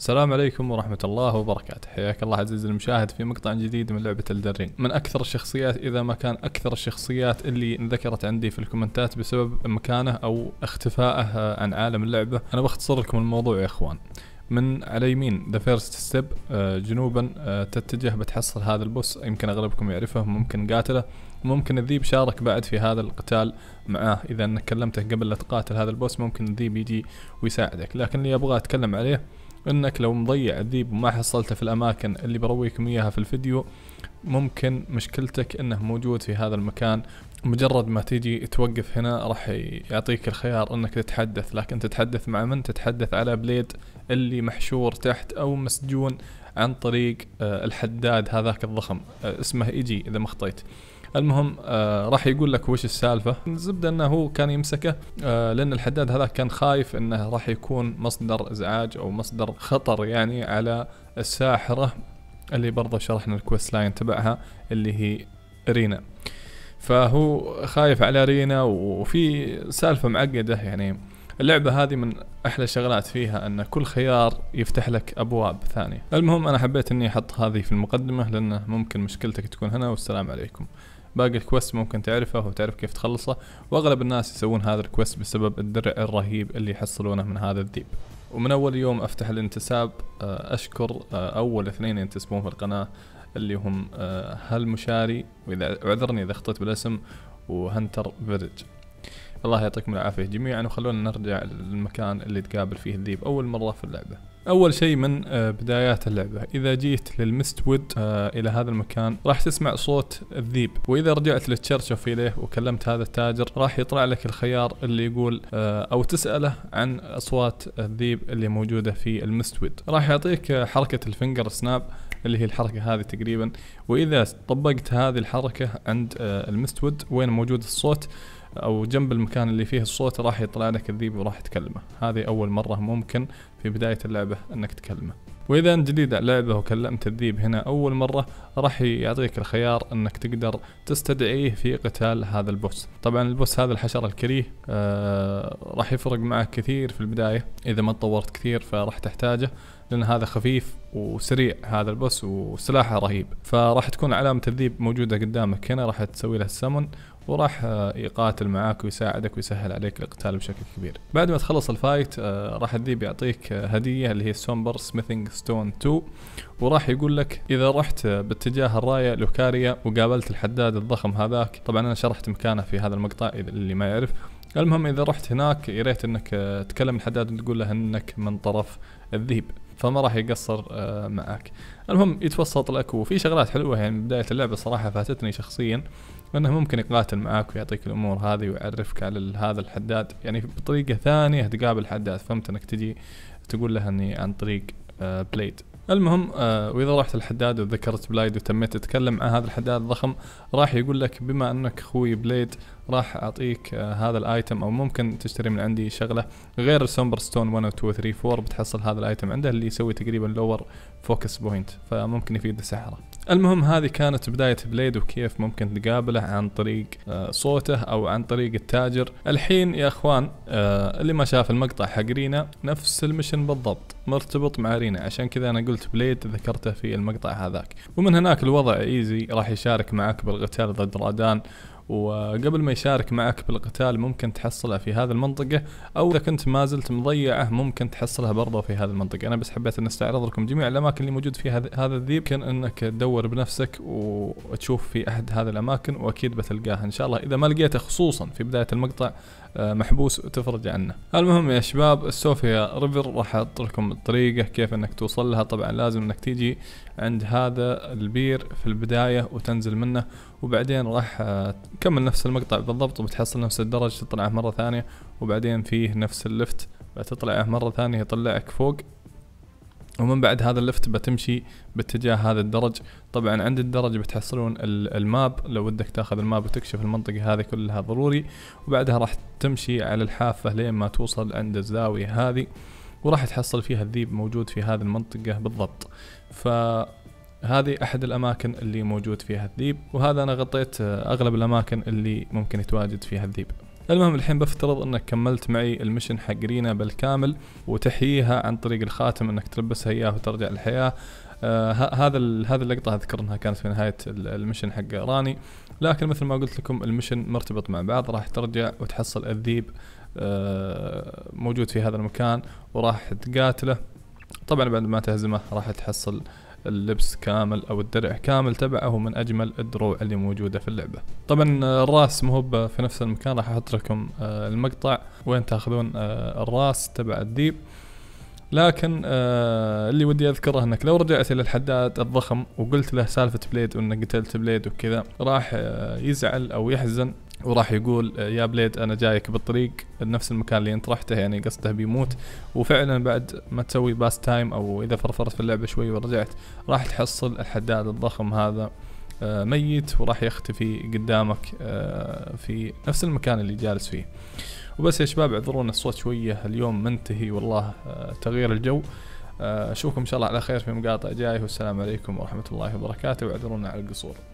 السلام عليكم ورحمة الله وبركاته، حياك الله عزيزي المشاهد في مقطع جديد من لعبة الدرين، من أكثر الشخصيات إذا ما كان أكثر الشخصيات اللي انذكرت عندي في الكومنتات بسبب مكانه أو اختفائه عن عالم اللعبة، أنا بختصر لكم الموضوع يا إخوان. من على يمين ذا فيرست ستيب جنوبا آه، تتجه بتحصل هذا البوس يمكن اغلبكم يعرفه ممكن قاتله ممكن الذيب شارك بعد في هذا القتال معاه اذا انك كلمته قبل لا تقاتل هذا البوس ممكن الذيب يجي ويساعدك لكن اللي ابغى اتكلم عليه انك لو مضيع الذيب وما حصلته في الاماكن اللي برويكم اياها في الفيديو ممكن مشكلتك انه موجود في هذا المكان مجرد ما تيجي توقف هنا راح يعطيك الخيار انك تتحدث لكن تتحدث مع من تتحدث على بليد اللي محشور تحت او مسجون عن طريق آه، الحداد هذاك الضخم آه، اسمه ايجي اذا ما خطيت المهم آه راح يقول لك وش السالفه الزبده انه هو كان يمسكه آه لان الحداد هذا كان خايف انه راح يكون مصدر ازعاج او مصدر خطر يعني على الساحره اللي برضه شرحنا الكويست لاين تبعها اللي هي رينا فهو خايف على رينا وفي سالفه معقده يعني اللعبه هذه من احلى الشغلات فيها ان كل خيار يفتح لك ابواب ثانيه المهم انا حبيت اني احط هذه في المقدمه لانه ممكن مشكلتك تكون هنا والسلام عليكم باقي الكويست ممكن تعرفه وتعرف كيف تخلصه واغلب الناس يسوون هذا الكويست بسبب الدرع الرهيب اللي يحصلونه من هذا الديب ومن اول يوم افتح الانتساب آه، اشكر آه، اول اثنين ينتسبون في القناه اللي هم آه، هالمشاري واذا عذرني اذا اخطيت بالاسم وهنتر فيرج الله يعطيكم العافية جميعا وخلونا نرجع للمكان اللي تقابل فيه الذيب أول مرة في اللعبة أول شيء من آه، بدايات اللعبة إذا جيت للمستود آه، إلى هذا المكان راح تسمع صوت الذيب وإذا رجعت للتشرش اوف إليه وكلمت هذا التاجر راح يطلع لك الخيار اللي يقول آه، أو تسأله عن أصوات الذيب اللي موجودة في المستود راح يعطيك حركة الفنجر سناب اللي هي الحركة هذه تقريبا وإذا طبقت هذه الحركة عند المستود وين موجود الصوت او جنب المكان اللي فيه الصوت راح يطلع لك الذيب وراح تكلمه هذه اول مره ممكن في بدايه اللعبه انك تكلمه واذا انت جديد على اللعبه وكلمت الذيب هنا اول مره راح يعطيك الخيار انك تقدر تستدعيه في قتال هذا البوس طبعا البوس هذا الحشره الكريه آه راح يفرق معك كثير في البدايه اذا ما تطورت كثير فراح تحتاجه لان هذا خفيف وسريع هذا البوس وسلاحه رهيب فراح تكون علامه الذيب موجوده قدامك هنا راح تسوي له السمن وراح آه، يقاتل معاك ويساعدك ويسهل عليك القتال بشكل كبير بعد ما تخلص الفايت آه، راح الذيب يعطيك آه، هدية اللي هي سومبر سميثنج ستون 2 وراح يقول لك اذا رحت باتجاه الراية لوكاريا وقابلت الحداد الضخم هذاك طبعا انا شرحت مكانه في هذا المقطع اللي ما يعرف المهم اذا رحت هناك يا ريت انك تكلم الحداد وتقول له انك من طرف الذيب فما راح يقصر معك المهم يتوسط لك وفي شغلات حلوه يعني بدايه اللعبه صراحه فاتتني شخصيا لانه ممكن يقاتل معاك ويعطيك الامور هذه ويعرفك على هذا الحداد يعني بطريقه ثانيه تقابل حداد فهمت انك تجي تقول له اني عن طريق بليد آه، المهم آه واذا رحت الحداد وذكرت بلايد وتميت تتكلم مع هذا الحداد الضخم راح يقول لك بما انك اخوي بليد راح اعطيك آه هذا الايتم او ممكن تشتري من عندي شغله غير السومبر ستون 1 و 2 و 3 4 بتحصل هذا الايتم عنده اللي يسوي تقريبا لور فوكس بوينت فممكن يفيد السحره المهم هذه كانت بداية بليد وكيف ممكن تقابله عن طريق آه صوته او عن طريق التاجر الحين يا اخوان آه اللي ما شاف المقطع حق رينا نفس المشن بالضبط مرتبط مع رينا عشان كذا انا قلت قلت بليد ذكرته في المقطع هذاك ومن هناك الوضع ايزي راح يشارك معك بالقتال ضد رادان وقبل ما يشارك معك بالقتال ممكن تحصله في هذه المنطقة أو إذا كنت ما زلت مضيعه ممكن تحصلها برضه في هذه المنطقة أنا بس حبيت أن أستعرض لكم جميع الأماكن اللي موجود فيها هذا الذيب كان أنك تدور بنفسك وتشوف في أحد هذه الأماكن وأكيد بتلقاها إن شاء الله إذا ما لقيته خصوصا في بداية المقطع آه، محبوس وتفرج عنه المهم يا شباب السوفيا ريفر راح احط لكم الطريقة كيف انك توصل لها طبعا لازم انك تيجي عند هذا البير في البداية وتنزل منه وبعدين راح آه، تكمل نفس المقطع بالضبط وبتحصل نفس الدرج تطلعه مرة ثانية وبعدين فيه نفس اللفت تطلعه مرة ثانية يطلعك فوق ومن بعد هذا اللفت بتمشي باتجاه هذا الدرج طبعا عند الدرج بتحصلون الماب لو بدك تاخذ الماب وتكشف المنطقة هذه كلها ضروري وبعدها راح تمشي على الحافة لين ما توصل عند الزاوية هذه وراح تحصل فيها الذيب موجود في هذه المنطقة بالضبط ف هذه احد الاماكن اللي موجود فيها الذيب وهذا انا غطيت اغلب الاماكن اللي ممكن يتواجد فيها الذيب المهم الحين بفترض انك كملت معي المشن حق رينا بالكامل وتحييها عن طريق الخاتم انك تلبسها اياه وترجع للحياه آه هذا هذه اللقطه اذكر انها كانت في نهايه المشن حق راني لكن مثل ما قلت لكم المشن مرتبط مع بعض راح ترجع وتحصل الذيب آه موجود في هذا المكان وراح تقاتله طبعا بعد ما تهزمه راح تحصل اللبس كامل او الدرع كامل تبعه من اجمل الدروع اللي موجوده في اللعبه طبعا آه، الراس مو في نفس المكان راح احط لكم آه، المقطع وين تاخذون آه، الراس تبع الديب لكن اللي ودي اذكره انك لو رجعت الى الحداد الضخم وقلت له سالفه بليد وانك قتلت بليد وكذا راح يزعل او يحزن وراح يقول يا بليد انا جايك بالطريق نفس المكان اللي انت رحته يعني قصده بيموت وفعلا بعد ما تسوي باس تايم او اذا فرفرت في اللعبه شوي ورجعت راح تحصل الحداد الضخم هذا آه، ميت وراح يختفي قدامك آه، في نفس المكان اللي جالس فيه وبس يا شباب اعذرونا الصوت شويه اليوم منتهي والله آه، تغيير الجو اشوفكم ان شاء الله على خير في مقاطع جايه والسلام عليكم ورحمه الله وبركاته واعذرونا على القصور